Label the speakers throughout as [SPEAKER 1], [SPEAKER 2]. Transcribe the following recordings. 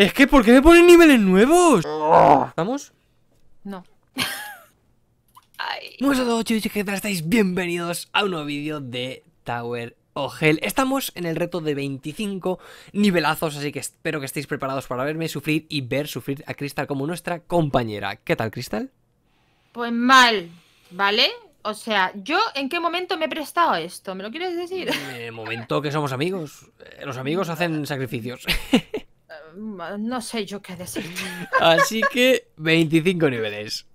[SPEAKER 1] Es que, ¿por qué me ponen niveles nuevos? ¿Estamos? No. Ay. Muy a chicos, ¿qué tal estáis? Bienvenidos a un nuevo vídeo de Tower Hell. Estamos en el reto de 25 nivelazos, así que espero que estéis preparados para verme sufrir y ver sufrir a Crystal como nuestra compañera. ¿Qué tal, Crystal?
[SPEAKER 2] Pues mal, ¿vale? O sea, ¿yo en qué momento me he prestado esto? ¿Me lo quieres decir?
[SPEAKER 1] En el momento que somos amigos. Eh, los amigos hacen sacrificios.
[SPEAKER 2] no sé yo qué decir.
[SPEAKER 1] Así que 25 niveles.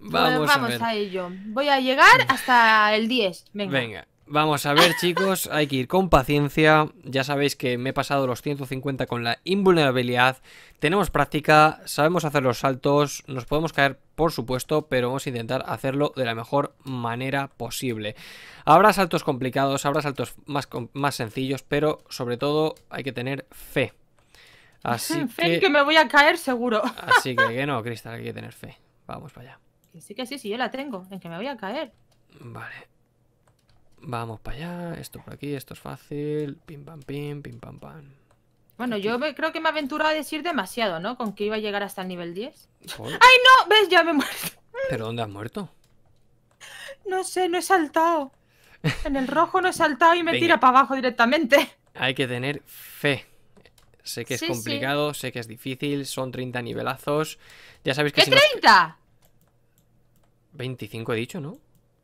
[SPEAKER 1] Vamos, vamos a, ver.
[SPEAKER 2] ello. Voy a llegar hasta el 10. Venga.
[SPEAKER 1] Vamos a ver, chicos, hay que ir con paciencia. Ya sabéis que me he pasado los 150 con la invulnerabilidad. Tenemos práctica, sabemos hacer los saltos, nos podemos caer, por supuesto, pero vamos a intentar hacerlo de la mejor manera posible. Habrá saltos complicados, habrá saltos más, más sencillos, pero sobre todo hay que tener fe. Así que... que me voy a caer seguro. Así que, no, Cristal, hay que tener fe. Vamos para allá.
[SPEAKER 2] Sí que sí, sí, yo la tengo. En que me voy a caer.
[SPEAKER 1] Vale. Vamos para allá. Esto por aquí, esto es fácil. Pim, pam, pim, pim, pam, pam.
[SPEAKER 2] Bueno, yo creo que me he aventurado a decir demasiado, ¿no? Con que iba a llegar hasta el nivel 10. ¡Ay, no! ¿Ves? Ya me muerto.
[SPEAKER 1] ¿Pero dónde has muerto?
[SPEAKER 2] No sé, no he saltado. En el rojo no he saltado y me tira para abajo directamente.
[SPEAKER 1] Hay que tener fe. Sé que es complicado, sé que es difícil, son 30 nivelazos. Ya sabéis que... ¿Qué
[SPEAKER 2] 30?
[SPEAKER 1] 25 he dicho, ¿no?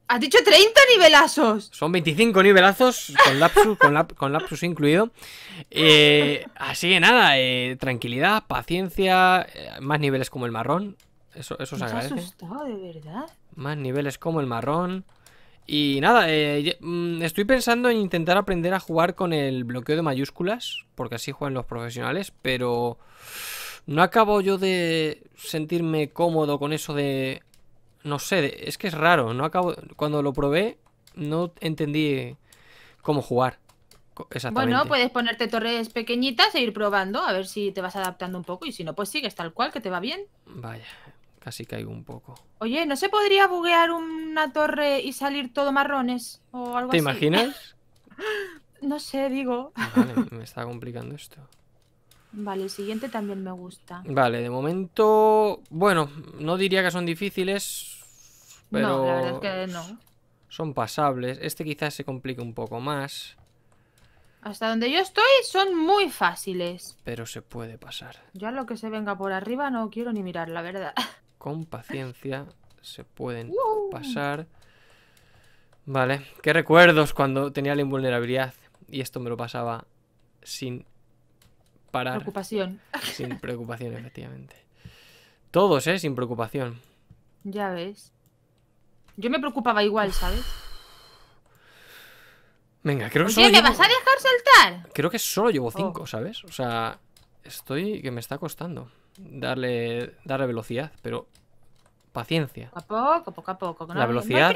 [SPEAKER 2] Has dicho 30 nivelazos.
[SPEAKER 1] Son 25 nivelazos con lapsus, con, incluido. Eh, así que nada, eh, tranquilidad, paciencia, eh, más niveles como el marrón. Eso, eso se agradece.
[SPEAKER 2] de verdad.
[SPEAKER 1] Más niveles como el marrón. Y nada, eh, mm, estoy pensando en intentar aprender a jugar con el bloqueo de mayúsculas, porque así juegan los profesionales, pero no acabo yo de sentirme cómodo con eso de... No sé, es que es raro, no acabo... Cuando lo probé, no entendí cómo jugar. Bueno, puedes
[SPEAKER 2] ponerte torres pequeñitas e ir probando, a ver si te vas adaptando un poco, y si no, pues sigues tal cual, que te va bien.
[SPEAKER 1] Vaya. Casi caigo un poco.
[SPEAKER 2] Oye, ¿no se podría buguear una torre y salir todo marrones o algo ¿Te así? imaginas? no sé, digo. Vale,
[SPEAKER 1] me está complicando esto.
[SPEAKER 2] Vale, el siguiente también me gusta.
[SPEAKER 1] Vale, de momento... Bueno, no diría que son difíciles,
[SPEAKER 2] pero... No, la verdad es que no.
[SPEAKER 1] Son pasables. Este quizás se complique un poco más.
[SPEAKER 2] Hasta donde yo estoy son muy fáciles.
[SPEAKER 1] Pero se puede pasar.
[SPEAKER 2] Ya lo que se venga por arriba no quiero ni mirar, la verdad.
[SPEAKER 1] con paciencia se pueden pasar. Vale, qué recuerdos cuando tenía la invulnerabilidad y esto me lo pasaba sin parar. Preocupación. Sin preocupación, efectivamente. Todos, ¿eh? Sin preocupación.
[SPEAKER 2] Ya ves. Yo me preocupaba igual, ¿sabes?
[SPEAKER 1] Venga, creo que solo. llevo... vas a
[SPEAKER 2] dejar saltar?
[SPEAKER 1] Creo que solo llevo 5, ¿sabes? O sea, estoy. que me está costando darle, darle velocidad, pero paciencia. A
[SPEAKER 2] poco, poco a poco. la velocidad.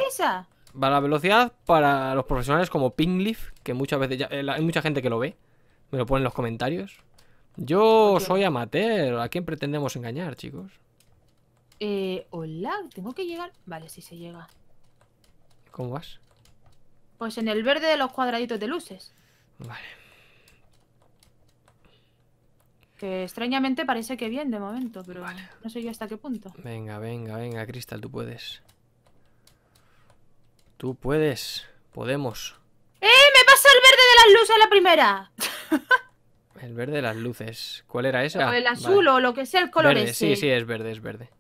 [SPEAKER 1] Va la velocidad para los profesionales como Pingleaf, que muchas veces eh, hay mucha gente que lo ve. Me lo pone en los comentarios. Yo soy amateur. ¿A quién pretendemos engañar, chicos?
[SPEAKER 2] Eh, hola, tengo que llegar. Vale, sí se llega. ¿Cómo vas? Pues en el verde de los cuadraditos de luces. Vale. Que extrañamente parece que bien de momento, pero no sé yo hasta qué punto.
[SPEAKER 1] Venga, venga, venga, Cristal, tú puedes. Tú puedes. Podemos.
[SPEAKER 2] ¡Eh! ¡Me pasó el verde de las luces la
[SPEAKER 1] primera! el verde de las luces. ¿Cuál era esa? el azul o
[SPEAKER 2] lo que sea el color ese. Sí, sí,
[SPEAKER 1] es verde, es verde.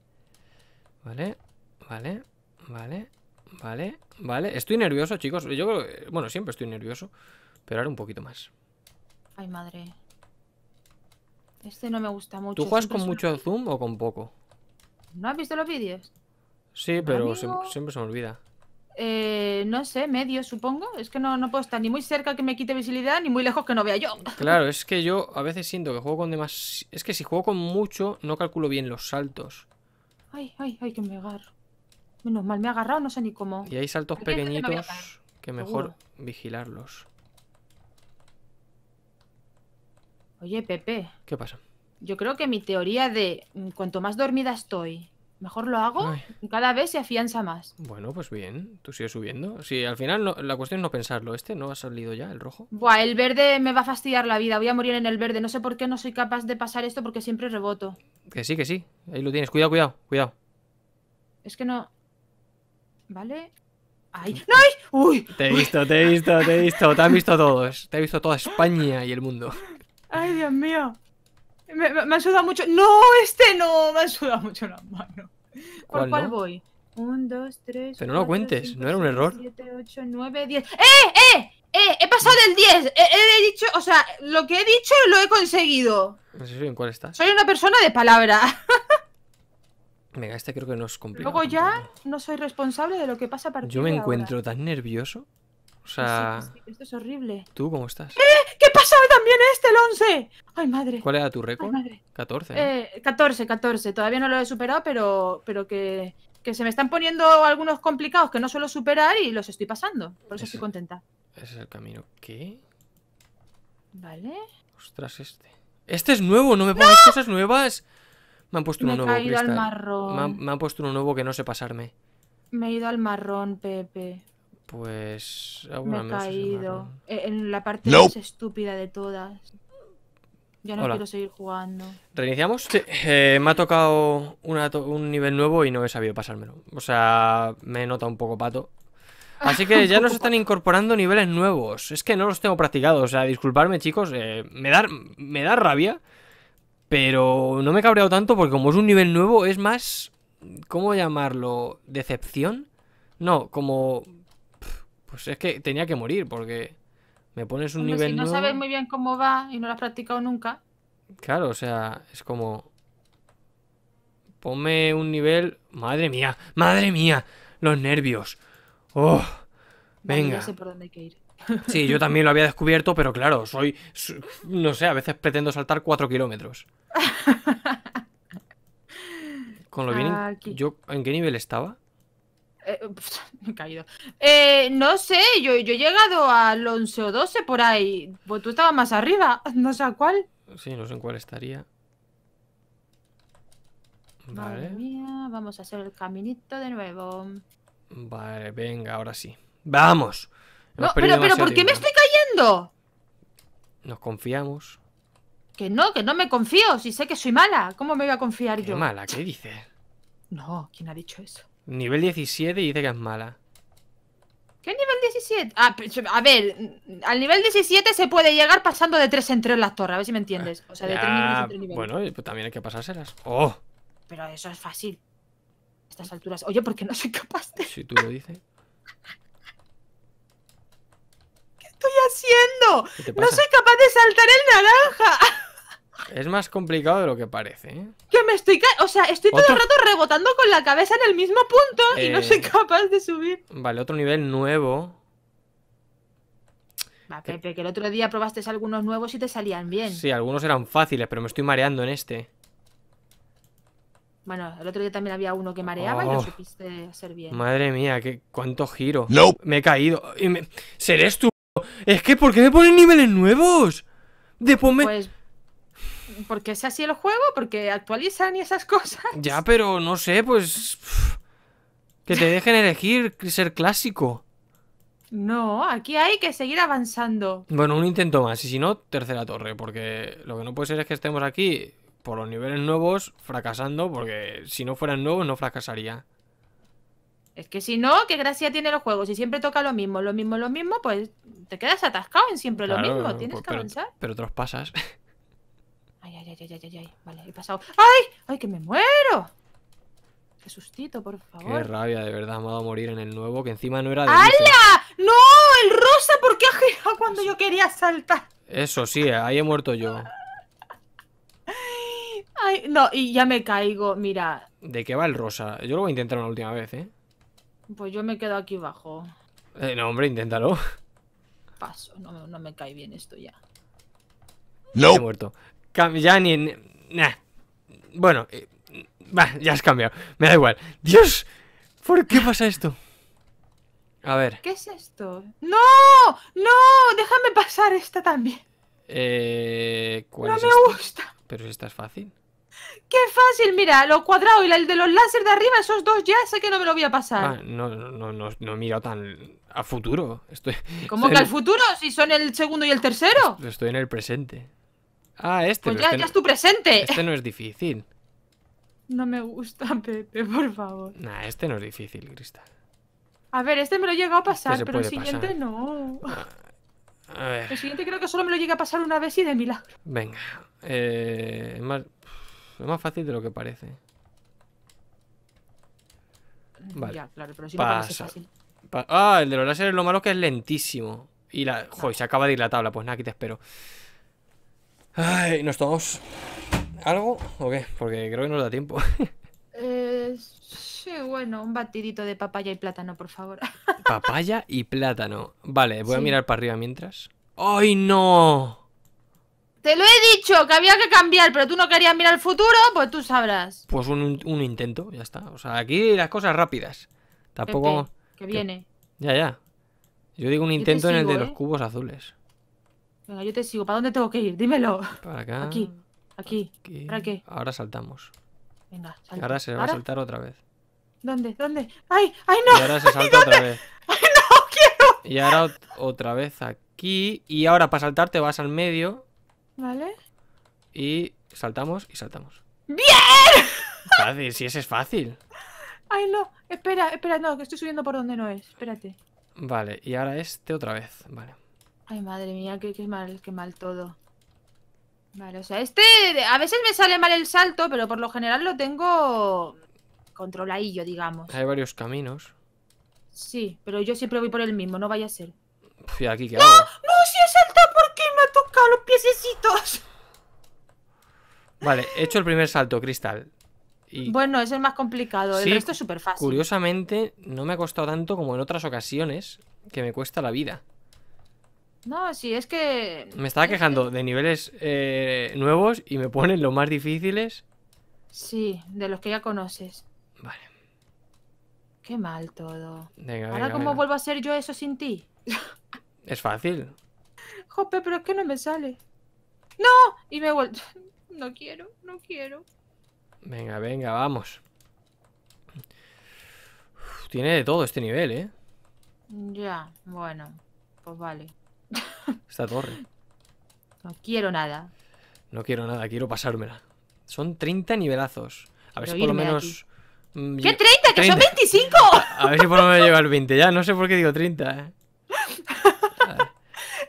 [SPEAKER 1] Vale, vale, vale, vale, vale. Estoy nervioso, chicos. Yo eh, Bueno, siempre estoy nervioso, pero ahora un poquito más.
[SPEAKER 2] Ay, madre. Este no me gusta mucho. ¿Tú juegas con mucho
[SPEAKER 1] zoom o con poco?
[SPEAKER 2] ¿No has visto los vídeos?
[SPEAKER 1] Sí, pero siempre se me olvida.
[SPEAKER 2] Eh, no sé, medio supongo. Es que no, no, puedo estar ni muy cerca que me quite visibilidad, ni muy lejos que no vea yo.
[SPEAKER 1] Claro, es que yo a veces siento que juego con demás... Es que si juego con mucho, no calculo bien los saltos.
[SPEAKER 2] Ay, ay, ay, que me agarro. Menos mal, me ha agarrado, no sé ni cómo. Y hay
[SPEAKER 1] saltos pequeñitos que, mejor vigilarlos.
[SPEAKER 2] Oye, Pepe. ¿Qué pasa? Yo creo que mi teoría de mm, cuanto más dormida estoy, mejor lo hago, cada vez se afianza más.
[SPEAKER 1] Bueno, pues bien, tú sigues subiendo. sí, al final la cuestión es no pensarlo. ¿Este no ha salido ya, el rojo?
[SPEAKER 2] Buah, el verde me va a fastidiar la vida, voy a morir en el verde. No sé por qué no soy capaz de pasar esto porque siempre reboto.
[SPEAKER 1] Que sí, que sí. Ahí lo tienes. Cuidado, cuidado, cuidado.
[SPEAKER 2] Es que no... ¿Vale? ¡Ay! ¡No! Mm. ¡Uy!
[SPEAKER 1] Te he visto, te he visto, te he visto. Te han visto todos. Te he visto toda España y el mundo.
[SPEAKER 2] Ay, Dios mío. Me, me, sudado mucho. No, este no. Me ha sudado mucho la mano. ¿Cuál, voy? Un, dos, tres Pero no lo cuentes, no era un error. Siete, ocho, nueve, diez eh! ¡Eh! eh! He pasado del diez He, dicho, o sea, lo que he dicho lo he conseguido.
[SPEAKER 1] No sé en cuál estás.
[SPEAKER 2] Soy una persona de palabra.
[SPEAKER 1] Venga, este creo que no es complicado. Luego
[SPEAKER 2] ya no soy responsable de lo que pasa a partir Yo me encuentro
[SPEAKER 1] tan nervioso. O pues sea...
[SPEAKER 2] Pues esto es horrible. ¿Tú cómo estás? ¡Eh! ¿Qué pasa? también este el 11? ¡Ay, madre! ¿Cuál
[SPEAKER 1] era tu récord? 14. ¿eh?
[SPEAKER 2] 14, 14. Todavía no lo he superado, pero, pero que, que se me están poniendo algunos complicados que no suelo superar y los estoy pasando. Por eso estoy contenta.
[SPEAKER 1] Ese es el camino. ¿Qué? Vale. Ostras, este. Este es nuevo, no me pones cosas nuevas. Me han puesto uno nuevo. He al marrón. me han puesto uno nuevo que no sé pasarme.
[SPEAKER 2] Me he ido al marrón, Pepe.
[SPEAKER 1] Pues. Ah, me he caído.
[SPEAKER 2] Eh, en la parte más estúpida de todas. Ya no quiero seguir jugando.
[SPEAKER 1] ¿Reiniciamos? Sí. Eh, me ha tocado un nivel nuevo y no he sabido pasármelo. O sea, me nota un poco pato. Así que ya nos están incorporando niveles nuevos. Es que no los tengo practicados. O sea, disculparme, chicos. Eh, me, da, me da rabia. Pero no me he cabreado tanto porque como es un nivel nuevo, es más... ¿Cómo llamarlo? ¿Decepción? No, como pues es que tenía que morir, porque me pones un nivel. Si no sabes
[SPEAKER 2] muy bien cómo va y no lo has practicado nunca.
[SPEAKER 1] Claro, o sea, es como. Ponme un nivel. Madre mía, madre mía, los nervios. Oh, venga. sé por dónde hay ir. Sí, yo también lo había descubierto, pero claro, soy. No sé, a veces pretendo saltar 4 kilómetros. Con lo bien. ¿Yo en qué nivel estaba?
[SPEAKER 2] Eh, he caído. Eh, no sé, yo, yo he llegado al 11 o 12 por ahí. Pues tú estabas más arriba, no sé a cuál.
[SPEAKER 1] Sí, no sé en cuál estaría. Vale.
[SPEAKER 2] vamos a hacer el caminito de nuevo.
[SPEAKER 1] Vale, venga, ahora sí. ¡Vamos! pero, pero, ¿por qué me estoy
[SPEAKER 2] cayendo?
[SPEAKER 1] Nos confiamos.
[SPEAKER 2] Que no, que no me confío, si sé que soy mala. ¿Cómo me voy a confiar ¿Qué yo? mala? ¿Qué dices? No, ¿quién ha dicho eso?
[SPEAKER 1] Nivel 17 y dice que es mala.
[SPEAKER 2] ¿Qué nivel 17? Ah, a ver, al nivel 17 se puede llegar pasando de 3 en las torres, a ver si me entiendes. O sea, de niveles
[SPEAKER 1] Bueno, pues también hay que pasárselas. ¡Oh!
[SPEAKER 2] Pero eso es fácil. estas alturas. Oye, ¿por qué no soy capaz
[SPEAKER 1] de...? Si tú lo dices.
[SPEAKER 2] ¿Qué estoy haciendo? ¡No soy capaz de saltar el naranja!
[SPEAKER 1] Es más complicado de lo que parece. ¿eh?
[SPEAKER 2] Que me estoy. O sea, estoy todo el rato rebotando con la cabeza en el mismo punto y no soy eh, capaz de subir.
[SPEAKER 1] Vale, otro nivel nuevo.
[SPEAKER 2] Va, Pepe, que el otro día probaste algunos nuevos y te salían bien. Sí,
[SPEAKER 1] algunos eran fáciles, pero me estoy mareando en este.
[SPEAKER 2] Bueno, el otro día también había uno que mareaba y lo oh. supiste hacer bien.
[SPEAKER 1] Madre mía, que cuánto giro. No. Me he caído. Y ¿Seré tú? Es que, ¿por qué me ponen niveles nuevos? De ponme... Pues
[SPEAKER 2] porque es así el juego, porque actualizan y esas cosas.
[SPEAKER 1] Ya, pero no sé, pues... Que te dejen elegir ser clásico.
[SPEAKER 2] No, aquí hay que seguir avanzando.
[SPEAKER 1] Bueno, un intento más, y si no, tercera torre, porque lo que no puede ser es que estemos aquí por los niveles nuevos fracasando, porque si no fueran nuevos no fracasaría.
[SPEAKER 2] Es que si no, qué gracia tiene los juegos. Si siempre toca lo mismo, lo mismo, lo mismo, pues te quedas atascado en siempre lo mismo. Pues, tienes que avanzar.
[SPEAKER 1] Pero otros pasas.
[SPEAKER 2] Ay, ay, ay, ay, ay, ay. Vale, he pasado. ¡Ay! ¡Ay, que me muero! ¡Qué sustito, por favor! Qué
[SPEAKER 1] rabia, de verdad, me ha dado a morir en el nuevo, que encima no era de. ¡Hala!
[SPEAKER 2] ¡No! ¡El rosa! ¿Por qué ha girado cuando yo quería saltar?
[SPEAKER 1] Eso sí, eh, ahí he muerto yo.
[SPEAKER 2] Ay, no, y ya me caigo, mira.
[SPEAKER 1] ¿De qué va el rosa? Yo lo voy a intentar una última vez, ¿eh?
[SPEAKER 2] Pues yo me quedo aquí abajo.
[SPEAKER 1] Eh, no, hombre, inténtalo. Paso, no,
[SPEAKER 2] me cae bien esto ya.
[SPEAKER 1] No. He muerto. Ya ni. Bueno, eh, ya has cambiado. Me da igual. ¡Dios! ¿Por qué pasa esto? A ver.
[SPEAKER 2] ¿Qué es esto? ¡No! ¡No! Déjame pasar esta también.
[SPEAKER 1] Eh, no me gusta. Pero esta es fácil.
[SPEAKER 2] ¡Qué fácil! Mira, lo cuadrado y el de los láser de arriba, esos dos ya sé que no me lo voy a pasar. Ah,
[SPEAKER 1] no, no, no, no, he mirado tan a futuro. Estoy, ¿Cómo que al
[SPEAKER 2] futuro? Si son el segundo y el tercero.
[SPEAKER 1] Estoy en el presente. Ah, este. Pues ya, este es tu
[SPEAKER 2] presente. Este no es
[SPEAKER 1] difícil.
[SPEAKER 2] No me gusta, Pepe, por favor.
[SPEAKER 1] Nah, este no es difícil, Cristal.
[SPEAKER 2] A ver, este me lo he llegado a este pasar, pero el siguiente no. Ah, el siguiente creo que solo me lo llega a pasar una vez y de milagro.
[SPEAKER 1] Venga. Eh, es, más, fácil de lo que parece. Mm, vale. Ya, claro, pero si no fácil. ah, el de los láseres lo malo que es lentísimo. Y la. Ah. Joder, se acaba de ir la tabla. Pues nada, aquí te espero. Ay, ¿nos tomamos algo o qué? Porque creo que nos da tiempo.
[SPEAKER 2] Eh, sí, bueno, un batidito de papaya y plátano, por favor.
[SPEAKER 1] Papaya y plátano. Vale, voy a mirar para arriba mientras. ¡Ay, no!
[SPEAKER 2] Te lo he dicho, que había que cambiar, pero tú no querías mirar el futuro, pues tú sabrás.
[SPEAKER 1] Pues un, intento, ya está. O sea, aquí las cosas rápidas. Tampoco... que viene. Ya, ya. Yo digo un intento en el de los ¿eh? cubos azules.
[SPEAKER 2] Venga, yo te sigo. ¿Para dónde tengo que ir? Dímelo. Para acá. Aquí. Aquí. ¿Para qué?
[SPEAKER 1] Ahora saltamos. Venga,
[SPEAKER 2] salta. Ahora se va a saltar otra vez. ¿Dónde? ¿Dónde? ¡Ay! ¡Ay, no! Y ahora se salta otra vez.
[SPEAKER 1] ¡Ay, no! ¡Quiero! Y ahora otra vez aquí. Y ahora para saltar te vas al medio. Vale. Y saltamos y saltamos. ¡Bien! Fácil, si ese es fácil.
[SPEAKER 2] Ay, no. Espera, espera, no, que estoy subiendo por donde no es. Espérate.
[SPEAKER 1] Vale, y ahora este otra vez. Vale.
[SPEAKER 2] Ay, madre mía, qué, mal, qué mal todo. Vale, o sea, este... A veces me sale mal el salto, pero por lo general lo tengo... Controladillo, digamos.
[SPEAKER 1] Hay varios caminos.
[SPEAKER 2] Sí, pero yo siempre voy por el mismo, no vaya a ser.
[SPEAKER 1] aquí qué ¡No! Hago? ¡No!
[SPEAKER 2] ¡Si he saltado! ¿Por qué me ha tocado los piececitos?
[SPEAKER 1] Vale, he hecho el primer salto, Cristal.
[SPEAKER 2] Bueno, es el más complicado. el resto es súper fácil.
[SPEAKER 1] Curiosamente, no me ha costado tanto como en otras ocasiones que me cuesta la vida.
[SPEAKER 2] No, si es que. Me estaba quejando
[SPEAKER 1] de niveles eh, nuevos y me ponen los más difíciles.
[SPEAKER 2] Sí, de los que ya conoces. Vale. Qué mal todo.
[SPEAKER 1] Venga, Ahora, ¿cómo
[SPEAKER 2] vuelvo a ser yo eso sin ti?
[SPEAKER 1] Es fácil.
[SPEAKER 2] Jope, pero es que no me sale. ¡No! Y me vuelto... No quiero, no quiero.
[SPEAKER 1] Venga, venga, vamos. tiene de todo este nivel, ¿eh?
[SPEAKER 2] Ya, bueno. Pues vale.
[SPEAKER 1] Esta torre.
[SPEAKER 2] No quiero nada.
[SPEAKER 1] No quiero nada, quiero pasármela. Son 30 nivelazos. A ver si por lo menos... Mm, ¿Qué
[SPEAKER 2] 30? ¡Que son 25!
[SPEAKER 1] A ver si por lo menos llego al 20 ya. No sé por qué digo 30, eh.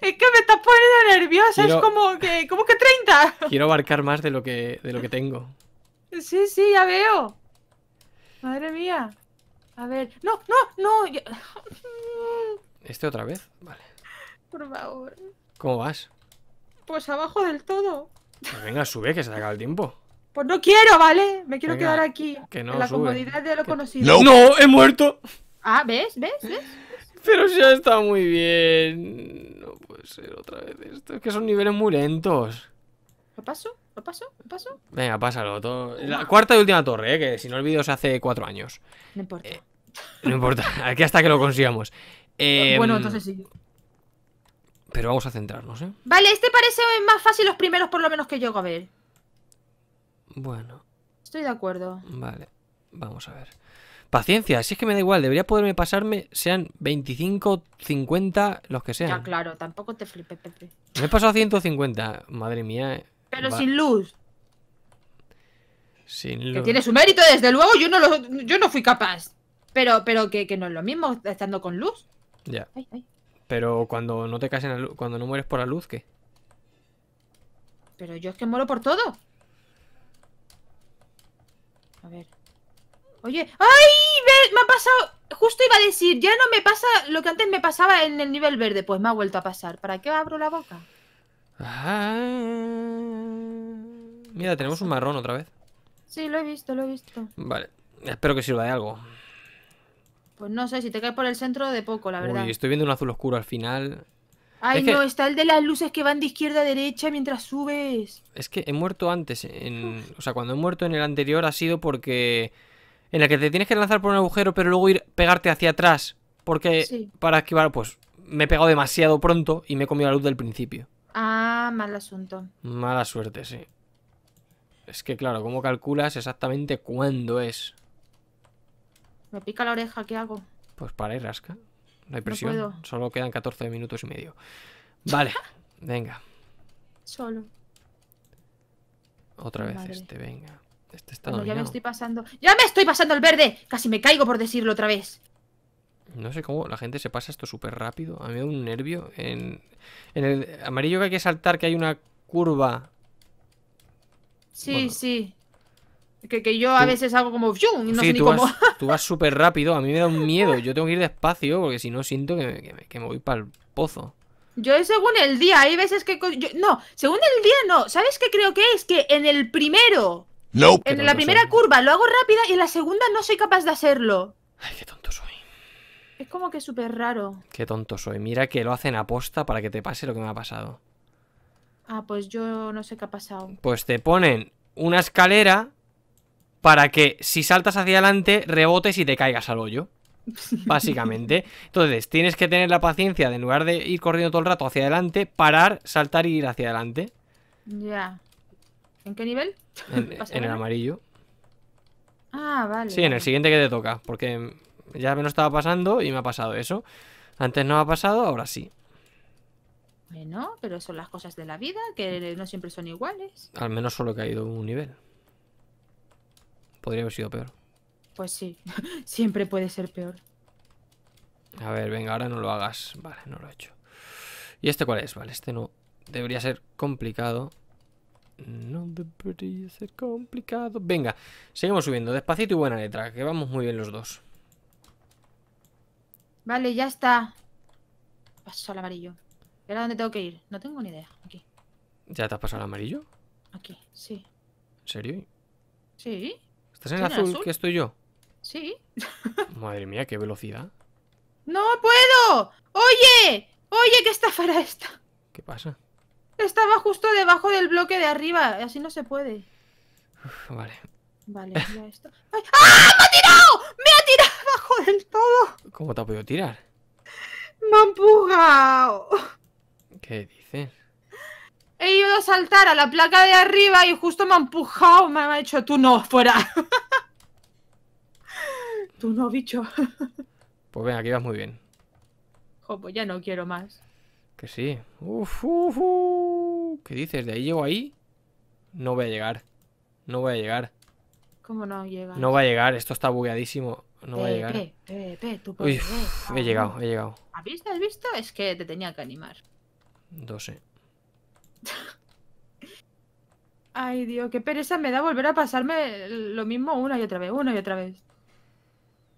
[SPEAKER 2] es que me estás poniendo nerviosa. Es como que... ¿Cómo que 30?
[SPEAKER 1] quiero abarcar más de lo que, de lo que tengo.
[SPEAKER 2] Sí, sí, ya veo. Madre mía. A ver. No, no, no.
[SPEAKER 1] ¿Este otra vez? Vale.
[SPEAKER 2] Por favor. ¿Cómo vas? Pues abajo del todo.
[SPEAKER 1] Pues venga, sube, que se te acaba el tiempo.
[SPEAKER 2] Pues no quiero, ¿vale? Me quiero quedar aquí. Que no, en la comodidad de lo conocido. ¡No! ¡He muerto! Ah, ¿ves? ¿Ves? ¿Ves?
[SPEAKER 1] Pero ya está muy bien. No puede ser otra vez esto. Es que son niveles muy lentos.
[SPEAKER 2] ¿Lo paso? ¿Lo paso? ¿Lo paso?
[SPEAKER 1] Venga, pásalo. Todo... La cuarta y última torre, ¿eh? que si no el se hace cuatro años. No importa. Eh, no importa. Aquí hasta que lo consigamos. bueno, em, entonces sí. Pero vamos a centrarnos, ¿eh?
[SPEAKER 2] Vale, este parece más fácil los primeros por lo menos que yo, a ver. Bueno. Estoy de acuerdo.
[SPEAKER 1] Vale, vamos a ver. Paciencia, si es que me da igual, debería poderme pasarme, sean 25, 50, los que sean. Ya,
[SPEAKER 2] claro, tampoco te flipes, Pepe.
[SPEAKER 1] Me he pasado 150, madre mía. Eh. Pero sin luz. Sin luz. Que tiene su mérito, desde
[SPEAKER 2] luego, yo no, lo, yo no fui capaz. Pero, pero que, que no es lo mismo estando con luz.
[SPEAKER 1] Ya. Ay, ay. Pero cuando no te caes cuando no mueres por la luz, ¿qué?
[SPEAKER 2] Pero yo es que muero por todo. A ver. Oye, ¡ay! Me ha pasado... Justo iba a decir, ya no me pasa lo que antes me pasaba en el nivel verde. Pues me ha vuelto a pasar. ¿Para qué abro la boca?
[SPEAKER 1] Ah, mira, tenemos un marrón otra vez.
[SPEAKER 2] Sí, lo he visto, lo he visto.
[SPEAKER 1] Vale. Espero que sirva de algo.
[SPEAKER 2] Pues no sé, si te caes por el centro de poco, la verdad. Uy,
[SPEAKER 1] estoy viendo un azul oscuro al final. Ay, no, está
[SPEAKER 2] el de las luces que van de izquierda a derecha mientras subes.
[SPEAKER 1] Es que he muerto antes. En... O sea, cuando he muerto en el anterior ha sido porque. En la que te tienes que lanzar por un agujero, pero luego ir pegarte hacia atrás. Porque para esquivar, pues me he pegado demasiado pronto y me he comido la luz del principio.
[SPEAKER 2] Ah, mal asunto.
[SPEAKER 1] Mala suerte, sí. Es que claro, ¿cómo calculas exactamente cuándo es?
[SPEAKER 2] Me pica la oreja, ¿qué hago?
[SPEAKER 1] Pues para y rasca. No hay presión. Solo quedan 14 minutos y medio. Vale, venga. Solo. Otra vez este, venga. Este está No, ya me estoy
[SPEAKER 2] pasando. ¡Ya me estoy pasando el verde! Casi me caigo por decirlo otra vez.
[SPEAKER 1] No sé cómo la gente se pasa esto súper rápido. A mí me da un nervio. En, el amarillo que hay que saltar, que hay una curva.
[SPEAKER 2] Sí, sí. Que, yo a veces hago como y no sí, sé ni tú cómo. Vas,
[SPEAKER 1] tú vas súper rápido, a mí me da un miedo. Yo tengo que ir despacio porque si no siento que me, que voy para el pozo.
[SPEAKER 2] Yo según el día, hay veces que... no, según el día no. ¿Sabes qué creo que es? Que en el primero...
[SPEAKER 1] No. En la primera
[SPEAKER 2] curva lo hago rápida y en la segunda no soy capaz de hacerlo. Ay, qué tonto soy. Es como que súper raro.
[SPEAKER 1] Qué tonto soy. Mira que lo hacen aposta para que te pase lo que me ha pasado.
[SPEAKER 2] Ah, pues yo no sé qué ha pasado.
[SPEAKER 1] Pues te ponen una escalera para que si saltas hacia adelante rebotes y te caigas al hoyo. Básicamente. Entonces, tienes que tener la paciencia de en lugar de ir corriendo todo el rato hacia adelante, parar, saltar y ir hacia adelante.
[SPEAKER 2] Ya. ¿En qué nivel? En, el amarillo. Ah, vale. Sí, en el
[SPEAKER 1] siguiente que te toca, porque ya me lo estaba pasando y me ha pasado eso. Antes no ha pasado, ahora sí.
[SPEAKER 2] Bueno, pero son las cosas de la vida, que no siempre son iguales.
[SPEAKER 1] Al menos solo he caído un nivel. Podría haber sido peor.
[SPEAKER 2] Pues sí, siempre puede ser peor.
[SPEAKER 1] A ver, venga, ahora no lo hagas. Vale, no lo he hecho. ¿Y este cuál es? Vale, este no. Debería ser complicado. No debería ser complicado. Venga, seguimos subiendo. Despacito y buena letra, que vamos muy bien los dos.
[SPEAKER 2] Vale, ya está. Paso al amarillo. ¿Y ahora dónde tengo que ir? No tengo ni idea. Aquí.
[SPEAKER 1] ¿Ya te has pasado al amarillo?
[SPEAKER 2] Aquí, sí. ¿En serio? Sí. ¿Estás en, azul, azul, que estoy yo? Sí.
[SPEAKER 1] Madre mía, qué velocidad.
[SPEAKER 2] ¡No puedo! ¡Oye! ¡Oye, qué estafara esta! ¿Qué pasa? Estaba justo debajo del bloque de arriba. Así no se puede.
[SPEAKER 1] vale. Vale, ya está. ¡Ah!
[SPEAKER 2] ¡Me ha tirado! ¡Me ha tirado debajo del todo!
[SPEAKER 1] ¿Cómo te ha podido tirar?
[SPEAKER 2] ¡Me
[SPEAKER 1] ¿Qué dices?
[SPEAKER 2] he ido a saltar a la placa de arriba y justo me ha empujado, me ha hecho tú no, fuera. tú no, bicho.
[SPEAKER 1] pues ven, aquí vas muy bien.
[SPEAKER 2] Jo, pues ya no quiero más.
[SPEAKER 1] Que sí. Uf, ¿Qué dices? ¿De ahí llego ahí? No voy a llegar. No voy a llegar.
[SPEAKER 2] ¿Cómo no llega? No va
[SPEAKER 1] a llegar, esto está bugueadísimo. No va a eh, llegar. Eh,
[SPEAKER 2] eh,
[SPEAKER 1] he llegado, he llegado.
[SPEAKER 2] ¿Has visto? ¿Has visto? Es que te tenía que animar. No sé. Ay, Dios, qué pereza me da volver a pasarme lo mismo una y otra vez, una y otra vez.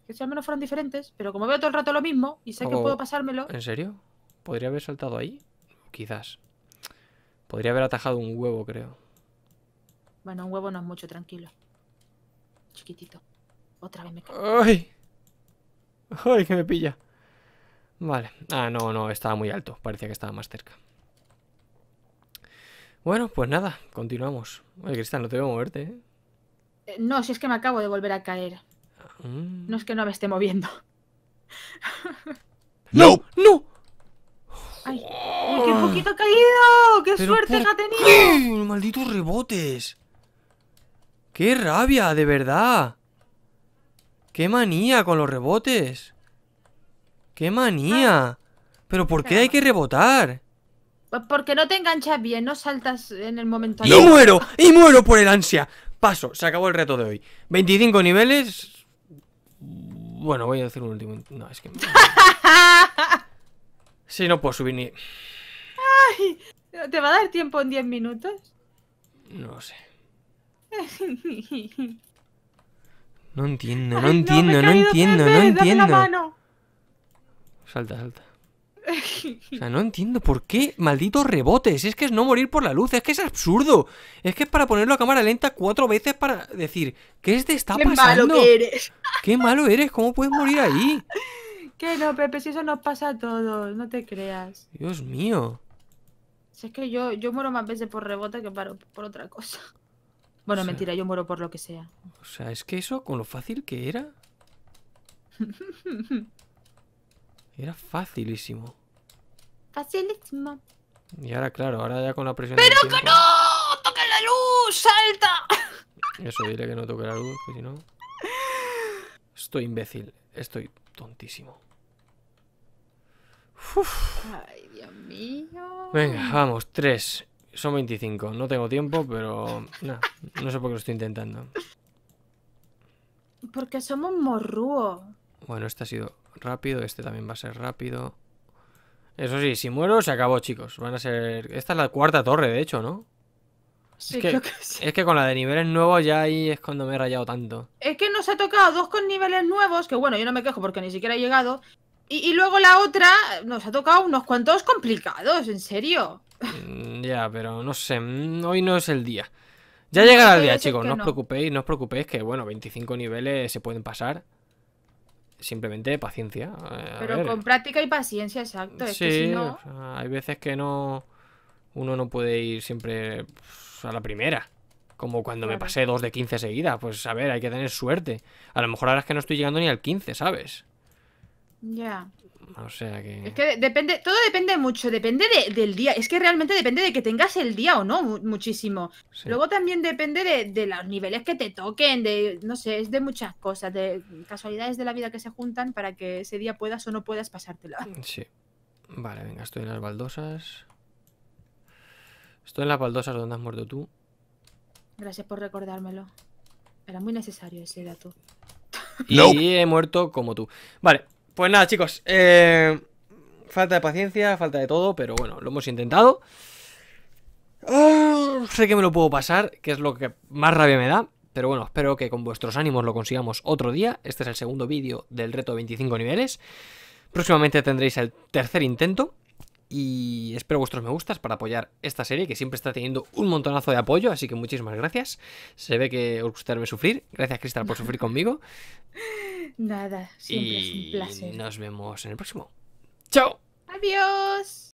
[SPEAKER 2] Que si al menos fueron diferentes, pero como veo todo el rato lo mismo y sé que puedo pasármelo. ¿En
[SPEAKER 1] serio? ¿Podría haber saltado ahí? Quizás. Podría haber atajado un huevo, creo.
[SPEAKER 2] Bueno, un huevo no es mucho, tranquilo. Chiquitito. Otra vez me cae
[SPEAKER 1] ¡Ay! ¡Ay, que me pilla! Vale. Ah, no, no, estaba muy alto. Parecía que estaba más cerca. Bueno, pues nada, continuamos. Oye, cristal no te veo moverte, ¿eh?
[SPEAKER 2] ¿eh? No, si es que me acabo de volver a caer.
[SPEAKER 1] Ah. No
[SPEAKER 2] es que no me esté moviendo. ¡No! ¡No! ¡Ay! qué poquito ha caído! ¡Qué suerte ha tenido!
[SPEAKER 1] ¡Uy, ¡Malditos rebotes! ¡Qué rabia, de verdad! ¡Qué manía con los rebotes! ¡Qué manía! ¿Pero por qué hay que rebotar?
[SPEAKER 2] Porque no te enganchas bien, no saltas en el momento. ¡Y muero!
[SPEAKER 1] ¡Y muero por el ansia! Paso, se acabó el reto de hoy. 25 niveles. Bueno, voy a hacer un último. No, es que. sí, no puedo subir ni.
[SPEAKER 2] ¿Te va a dar tiempo en 10 minutos? No sé.
[SPEAKER 1] No entiendo, no entiendo, no, no entiendo, no entiendo. Salta, salta. O sea, no entiendo por qué malditos rebotes. Es que es no morir por la luz, es que es absurdo. Es que es para ponerlo a cámara lenta cuatro veces para decir, ¿qué es de esta pasando? Qué malo eres. Qué malo eres, ¿cómo puedes morir ahí?
[SPEAKER 2] Que no, Pepe, si eso nos pasa a todos, no te creas.
[SPEAKER 1] Dios mío.
[SPEAKER 2] es que yo, yo muero más veces por rebote que por, otra cosa. Bueno, mentira, yo muero por lo que sea.
[SPEAKER 1] O sea, es que eso, con lo fácil que era. Era facilísimo.
[SPEAKER 2] Facilísimo.
[SPEAKER 1] Y ahora, claro, ahora ya con la presión. ¡Pero que no!
[SPEAKER 2] ¡Toca la luz! ¡Salta!
[SPEAKER 1] Eso, dile que no toque la luz, que si no. Estoy imbécil. Estoy tontísimo.
[SPEAKER 2] Ay, Dios mío.
[SPEAKER 1] Venga, vamos, tres. Son 25. No tengo tiempo, pero. Nah, no sé por qué lo estoy intentando.
[SPEAKER 2] Porque somos morrúos.
[SPEAKER 1] Bueno, este ha sido rápido. Este también va a ser rápido. Eso sí, si muero, se acabó, chicos. Van a ser. Esta es la cuarta torre, de hecho, ¿no? es que, Es que con la de niveles nuevos ya ahí es cuando me he rayado tanto.
[SPEAKER 2] Es que nos ha tocado dos con niveles nuevos, que bueno, yo no me quejo porque ni siquiera he llegado. Y, luego la otra nos ha tocado unos cuantos complicados, en serio.
[SPEAKER 1] Mm, ya, pero no sé, mm, hoy no es el día. Ya llegará el día, chicos, no os preocupéis, no os preocupéis que, bueno, 25 niveles se pueden pasar simplemente paciencia. Pero con
[SPEAKER 2] práctica y paciencia, exacto. Es sí, que no...
[SPEAKER 1] hay veces que no. Uno no puede ir siempre pues, a la primera. Como cuando me pasé dos de 15 seguidas. Pues a ver, hay que tener suerte. A lo mejor ahora es que no estoy llegando ni al 15, ¿sabes? Ya. O sea que. Es
[SPEAKER 2] que depende, todo depende mucho, depende del día. Es que realmente depende de que tengas el día o no, muchísimo. Luego también depende de, los niveles que te toquen, de, no sé, es de muchas cosas, de casualidades de la vida que se juntan para que ese día puedas o no puedas pasártelo
[SPEAKER 1] Sí. Vale, venga, estoy en las baldosas. Estoy en las baldosas donde has muerto tú.
[SPEAKER 2] Gracias por recordármelo. Era muy necesario ese dato.
[SPEAKER 1] Y he muerto como tú. Vale, pues nada, chicos. Eh, falta de paciencia, falta de todo, pero bueno, lo hemos intentado. Ah, sé que me lo puedo pasar, que es lo que más rabia me da. Pero bueno, espero que con vuestros ánimos lo consigamos otro día. Este es el segundo vídeo del reto de 25 niveles. Próximamente tendréis el tercer intento y espero vuestros me gustas para apoyar esta serie que siempre está teniendo un montonazo de apoyo, así que muchísimas gracias. Se ve que os gusta sufrir. Gracias, Cristal, por sufrir conmigo.
[SPEAKER 2] Nada, siempre es un placer.
[SPEAKER 1] Nos vemos en el próximo.
[SPEAKER 2] ¡Chao! ¡Adiós!